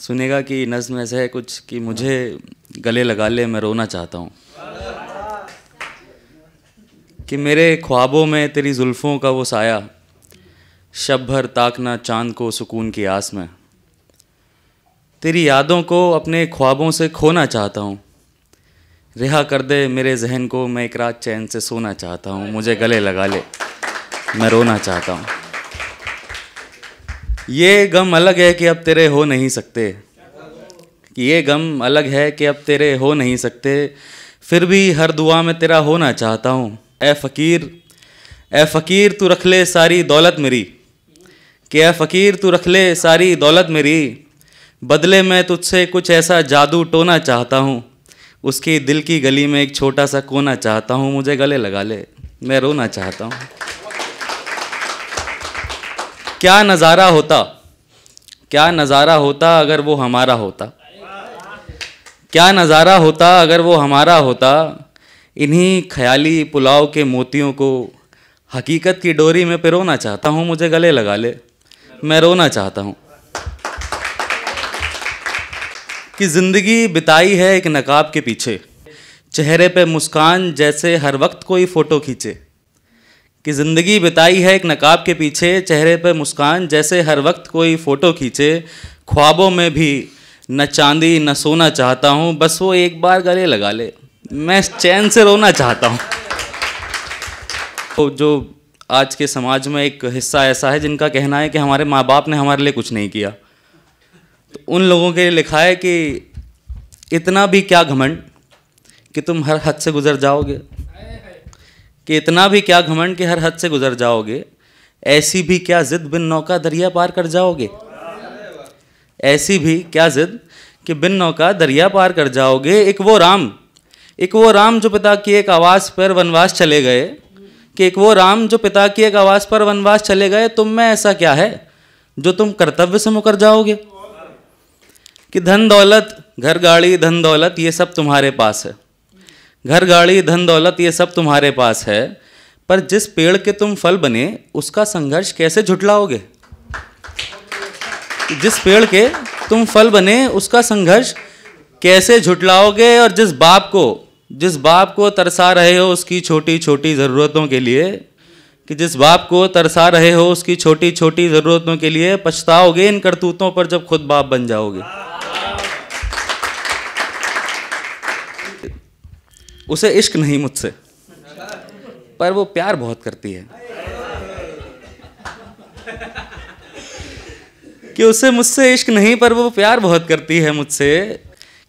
सुनेगा कि नज़म ऐसा है कुछ कि मुझे गले लगा ले मैं रोना चाहता हूँ कि मेरे ख्वाबों में तेरी जुल्फ़ों का वो साया शब भर ताकना चांद को सुकून की आस में तेरी यादों को अपने ख्वाबों से खोना चाहता हूँ रिहा कर दे मेरे जहन को मैं एक रात चैन से सोना चाहता हूँ मुझे गले लगा ले मैं रोना चाहता हूँ ये गम अलग है कि अब तेरे हो नहीं सकते ये गम अलग है कि अब तेरे हो नहीं सकते फिर भी हर दुआ में तेरा होना चाहता हूँ ए फ़कीर ए फ़कीर तू रख ले सारी दौलत मेरी कि ए फ़कीर तू रख ले सारी दौलत मेरी बदले में तुझसे कुछ ऐसा जादू टोना चाहता हूँ उसकी दिल की गली में एक छोटा सा कोना चाहता हूँ मुझे गले लगा ले मैं रोना चाहता हूँ क्या नज़ारा होता क्या नज़ारा होता अगर वो हमारा होता क्या नज़ारा होता अगर वो हमारा होता इन्हीं ख्याली पुलाव के मोतियों को हकीकत की डोरी में पिरोना चाहता हूँ मुझे गले लगा ले मैं रोना चाहता हूँ कि ज़िंदगी बिताई है एक नकाब के पीछे चेहरे पे मुस्कान जैसे हर वक्त कोई फ़ोटो खींचे कि ज़िंदगी बिताई है एक नकाब के पीछे चेहरे पर मुस्कान जैसे हर वक्त कोई फ़ोटो खींचे ख्वाबों में भी न चांदी न सोना चाहता हूँ बस वो एक बार गले लगा ले मैं चैन से रोना चाहता हूँ तो जो आज के समाज में एक हिस्सा ऐसा है जिनका कहना है कि हमारे माँ बाप ने हमारे लिए कुछ नहीं किया तो उन लोगों के लिए लिखा है कि इतना भी क्या घमंड कि तुम हर हद से गुजर जाओगे कि इतना भी क्या घमंड के हर हद से गुजर जाओगे ऐसी भी क्या जिद बिन नौका दरिया पार कर जाओगे ऐसी भी क्या जिद कि बिन नौका दरिया पार कर जाओगे एक वो राम एक वो राम जो पिता की एक आवाज़ पर वनवास चले गए कि एक वो राम जो पिता की एक आवाज़ पर वनवास चले गए तुम में ऐसा क्या है जो तुम कर्तव्य से मुकर जाओगे कि धन दौलत घर गाड़ी धन दौलत ये सब तुम्हारे पास है घर गाड़ी धन दौलत ये सब तुम्हारे पास है पर जिस पेड़ के तुम फल बने उसका संघर्ष कैसे झुटलाओगे जिस पेड़ के तुम फल बने उसका संघर्ष कैसे झुटलाओगे और जिस बाप को जिस बाप को तरसा रहे हो उसकी छोटी छोटी ज़रूरतों के लिए कि जिस बाप को तरसा रहे हो उसकी छोटी छोटी ज़रूरतों के लिए पछताओगे इन करतूतों पर जब खुद बाप बन जाओगे उसे इश्क नहीं मुझसे पर वो प्यार बहुत करती है कि उसे मुझसे इश्क नहीं पर वो प्यार बहुत करती है मुझसे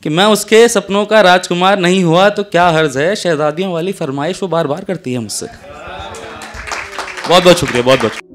कि मैं उसके सपनों का राजकुमार नहीं हुआ तो क्या हर्ज है शहजादियों वाली फरमाइश वो बार बार करती है मुझसे बहुत बहुत शुक्रिया बहुत बहुत